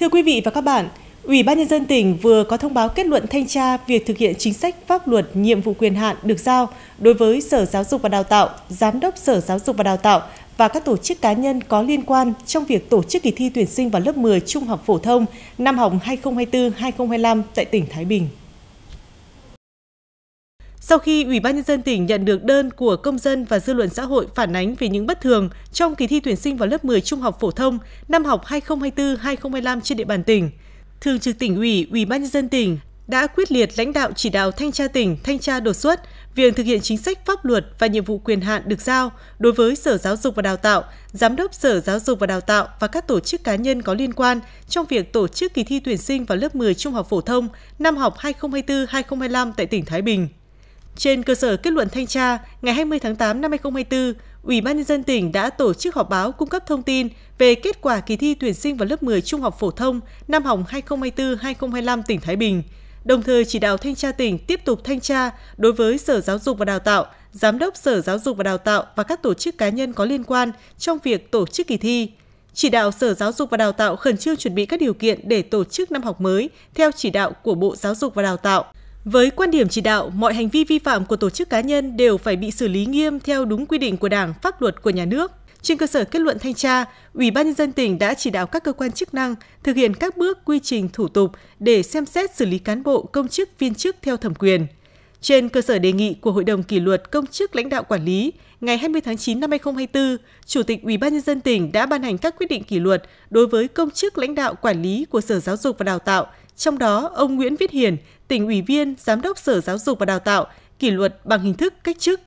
Thưa quý vị và các bạn, Ủy ban nhân dân tỉnh vừa có thông báo kết luận thanh tra việc thực hiện chính sách pháp luật nhiệm vụ quyền hạn được giao đối với Sở Giáo dục và Đào tạo, Giám đốc Sở Giáo dục và Đào tạo và các tổ chức cá nhân có liên quan trong việc tổ chức kỳ thi tuyển sinh vào lớp 10 trung học phổ thông năm học 2024-2025 tại tỉnh Thái Bình. Sau khi Ủy ban nhân dân tỉnh nhận được đơn của công dân và dư luận xã hội phản ánh về những bất thường trong kỳ thi tuyển sinh vào lớp 10 trung học phổ thông năm học 2024-2025 trên địa bàn tỉnh, Thường trực tỉnh ủy, Ủy ban nhân dân tỉnh đã quyết liệt lãnh đạo chỉ đạo thanh tra tỉnh, thanh tra đột xuất việc thực hiện chính sách pháp luật và nhiệm vụ quyền hạn được giao đối với Sở Giáo dục và Đào tạo, Giám đốc Sở Giáo dục và Đào tạo và các tổ chức cá nhân có liên quan trong việc tổ chức kỳ thi tuyển sinh vào lớp 10 trung học phổ thông năm học 2024-2025 tại tỉnh Thái Bình. Trên cơ sở kết luận thanh tra, ngày 20 tháng 8 năm 2024, Ủy ban nhân dân tỉnh đã tổ chức họp báo cung cấp thông tin về kết quả kỳ thi tuyển sinh vào lớp 10 trung học phổ thông năm học 2024-2025 tỉnh Thái Bình, đồng thời chỉ đạo thanh tra tỉnh tiếp tục thanh tra đối với Sở Giáo dục và Đào tạo, Giám đốc Sở Giáo dục và Đào tạo và các tổ chức cá nhân có liên quan trong việc tổ chức kỳ thi. Chỉ đạo Sở Giáo dục và Đào tạo khẩn trương chuẩn bị các điều kiện để tổ chức năm học mới theo chỉ đạo của Bộ Giáo dục và Đào tạo với quan điểm chỉ đạo, mọi hành vi vi phạm của tổ chức cá nhân đều phải bị xử lý nghiêm theo đúng quy định của Đảng, pháp luật của nhà nước. Trên cơ sở kết luận thanh tra, Ủy ban nhân dân tỉnh đã chỉ đạo các cơ quan chức năng thực hiện các bước quy trình thủ tục để xem xét xử lý cán bộ, công chức, viên chức theo thẩm quyền. Trên cơ sở đề nghị của Hội đồng kỷ luật công chức lãnh đạo quản lý, ngày 20 tháng 9 năm 2024, Chủ tịch Ủy ban nhân dân tỉnh đã ban hành các quyết định kỷ luật đối với công chức lãnh đạo quản lý của Sở Giáo dục và Đào tạo trong đó, ông Nguyễn Viết Hiền, tỉnh ủy viên, giám đốc Sở Giáo dục và Đào tạo, kỷ luật bằng hình thức cách chức.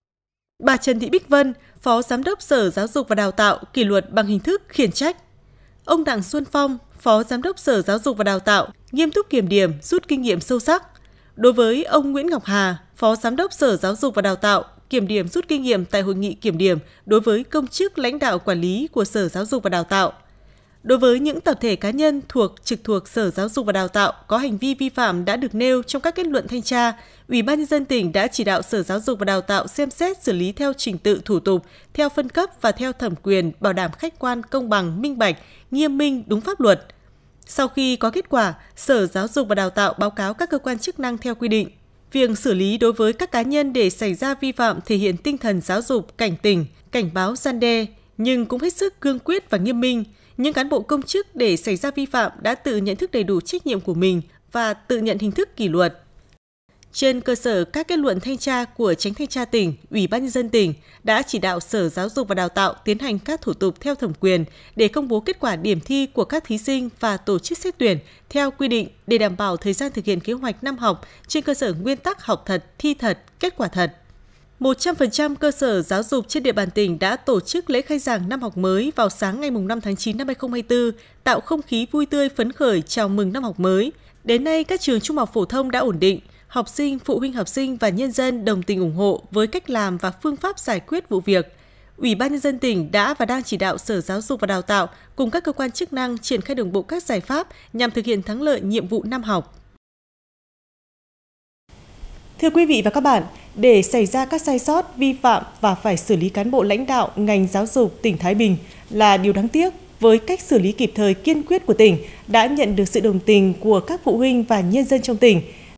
Bà Trần Thị Bích Vân, Phó Giám đốc Sở Giáo dục và Đào tạo, kỷ luật bằng hình thức khiển trách. Ông Đặng Xuân Phong, Phó Giám đốc Sở Giáo dục và Đào tạo, nghiêm túc kiểm điểm, rút kinh nghiệm sâu sắc. Đối với ông Nguyễn Ngọc Hà, Phó Giám đốc Sở Giáo dục và Đào tạo, kiểm điểm rút kinh nghiệm tại hội nghị kiểm điểm đối với công chức lãnh đạo quản lý của Sở Giáo dục và Đào tạo – Đối với những tập thể cá nhân thuộc trực thuộc Sở Giáo dục và Đào tạo có hành vi vi phạm đã được nêu trong các kết luận thanh tra, Ủy ban nhân dân tỉnh đã chỉ đạo Sở Giáo dục và Đào tạo xem xét xử lý theo trình tự thủ tục, theo phân cấp và theo thẩm quyền, bảo đảm khách quan, công bằng, minh bạch, nghiêm minh, đúng pháp luật. Sau khi có kết quả, Sở Giáo dục và Đào tạo báo cáo các cơ quan chức năng theo quy định. Việc xử lý đối với các cá nhân để xảy ra vi phạm thể hiện tinh thần giáo dục, cảnh tỉnh, cảnh báo gian đe, nhưng cũng hết sức cương quyết và nghiêm minh – những cán bộ công chức để xảy ra vi phạm đã tự nhận thức đầy đủ trách nhiệm của mình và tự nhận hình thức kỷ luật. Trên cơ sở các kết luận thanh tra của Tránh thanh tra tỉnh, Ủy ban nhân dân tỉnh đã chỉ đạo Sở Giáo dục và Đào tạo tiến hành các thủ tục theo thẩm quyền để công bố kết quả điểm thi của các thí sinh và tổ chức xét tuyển theo quy định để đảm bảo thời gian thực hiện kế hoạch năm học trên cơ sở nguyên tắc học thật, thi thật, kết quả thật. 100% cơ sở giáo dục trên địa bàn tỉnh đã tổ chức lễ khai giảng năm học mới vào sáng ngày 5 tháng 9 năm 2024, tạo không khí vui tươi phấn khởi chào mừng năm học mới. Đến nay, các trường trung học phổ thông đã ổn định, học sinh, phụ huynh học sinh và nhân dân đồng tình ủng hộ với cách làm và phương pháp giải quyết vụ việc. Ủy ban nhân dân tỉnh đã và đang chỉ đạo Sở Giáo dục và Đào tạo cùng các cơ quan chức năng triển khai đồng bộ các giải pháp nhằm thực hiện thắng lợi nhiệm vụ năm học. Thưa quý vị và các bạn, để xảy ra các sai sót, vi phạm và phải xử lý cán bộ lãnh đạo ngành giáo dục tỉnh Thái Bình là điều đáng tiếc với cách xử lý kịp thời kiên quyết của tỉnh đã nhận được sự đồng tình của các phụ huynh và nhân dân trong tỉnh –